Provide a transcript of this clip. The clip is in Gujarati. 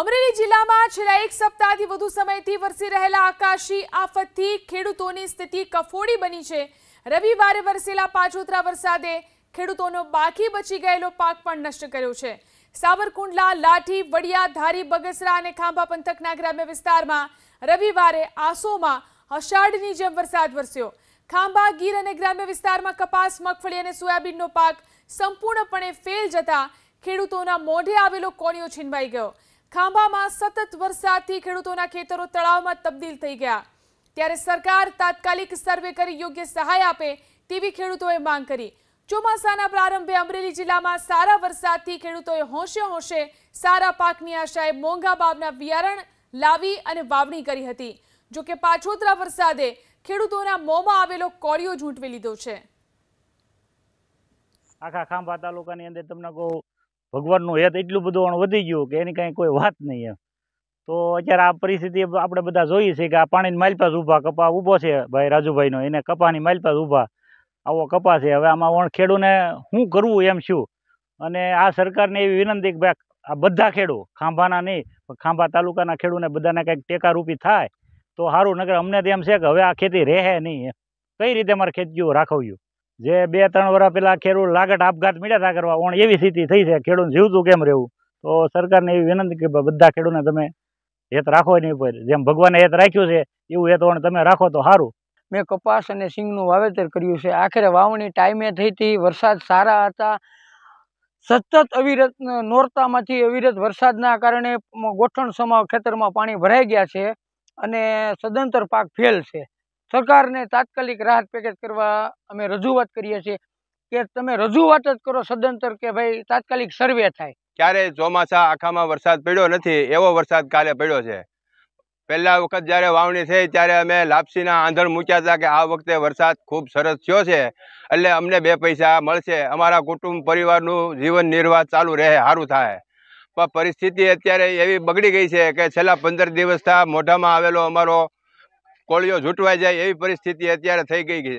અમરેલી જિલ્લામાં છેલ્લા એક સપ્તાહથી વધુ સમયથી વરસી રહેલા આકાશી આફતથી ખેડૂતોની સ્થિતિ કફોડી બની છે રવિવારે વરસેલા પાછોતરા વરસાદે ખેડૂતોનો બાકી બચી ગયેલો પાક પણ નષ્ટ કર્યો છે સાવરકુંડલા લાઠી વડિયા ધારી બગસરા અને ખાંભા પંથકના ગ્રામ્ય વિસ્તારમાં રવિવારે આસોમાં અષાઢની જેમ વરસાદ વરસ્યો ખાંભા ગીર અને ગ્રામ્ય વિસ્તારમાં કપાસ મગફળી અને સોયાબીનનો પાક સંપૂર્ણપણે ફેલ જતા ખેડૂતોના મોઢે આવેલો કોળિયો છીનવાઈ ગયો ખાંભામાં સતત વરસાદથી ખેડૂતોના ખેતરો તળાવમાં તબદીલ થઈ ગયા ત્યારે સરકાર તાત્કાલિક સર્વે કરી યોગ્ય સહાય આપે તેવી ખેડૂતોએ માંગ કરી ચોમાસાના પ્રારંભે અમરેલી જિલ્લામાં સારા વરસાદથી ખેડૂતોએ હોંશે હોંશે સારા પાકની આશાએ મોંઘા ભાવના વિયારણ લાવી અને વાવણી કરી હતી જો કે પાછોતરા વરસાદે ખેડૂતોના મોંમાં આવેલો કોળિયો ઝૂંટવી લીધો છે આખા ખાંભા તાલુકાની અંદર તમને કહું ભગવાનનું હેત એટલું બધું વધી ગયું કે એની કાંઈ કોઈ વાત નહીં એમ તો અત્યારે આ પરિસ્થિતિ આપણે બધા જોઈએ છીએ કે આ પાણીની માલપાસ ઊભા કપા ઊભો છે ભાઈ રાજુભાઈનો એને કપાની માલપાસ ઊભા આવો કપા છે હવે આમાં વણ ખેડૂને શું કરવું એમ શું અને આ સરકારને એવી વિનંતી કે ભાઈ આ બધા ખેડૂ ખાંભાના નહીં પણ ખાંભા તાલુકાના ખેડૂને બધાને કંઈક ટેકારૂપી થાય તો સારું નગર અમને તો એમ છે કે હવે આ ખેતી રહે નહીં કઈ રીતે મારે ખેતીઓ રાખવ્યું જે બે ત્રણ વર્ષ પહેલા ખેડૂત લાગટ આપઘાત મીડિયા કરવા ઓણ એવી સ્થિતિ થઈ છે ખેડૂત જીવતું કેમ રહેવું તો સરકારને એવી વિનંતી કે બધા ખેડૂતને તમે હેત રાખો એની ઉપર જેમ ભગવાને હેત રાખ્યું છે એવું હેત ઓણ તમે રાખો તો સારું મેં કપાસ અને સિંગનું વાવેતર કર્યું છે આખરે વાવણી ટાઈમે થઈ હતી વરસાદ સારા હતા સતત અવિરત નોરતામાંથી અવિરત વરસાદના કારણે ગોઠણ સમા ખેતરમાં પાણી ભરાઈ ગયા છે અને સદંતર પાક ફેલ છે સરકારને તાત્કાલિક રાહત પેકેજ કરવા અમે રજૂઆત કરીએ છીએ કે તમે રજૂઆત જ કરો સદંતર કે ભાઈ તાત્કાલિક સર્વે થાય ક્યારે ચોમાસા આખામાં વરસાદ પડ્યો નથી એવો વરસાદ કાલે પડ્યો છે પહેલા વખત જ્યારે વાવણી થઈ ત્યારે અમે લાપસીના આંધણ મૂક્યા હતા કે આ વખતે વરસાદ ખૂબ સરસ થયો છે એટલે અમને બે પૈસા મળશે અમારા કુટુંબ પરિવારનું જીવન નિર્વાહ ચાલુ રહે સારું થાય પણ પરિસ્થિતિ અત્યારે એવી બગડી ગઈ છે કે છેલ્લા પંદર દિવસથી મોઢામાં આવેલો અમારો કોળીઓ ઝૂંટવાઈ જાય એવી પરિસ્થિતિ અત્યારે થઈ ગઈ છે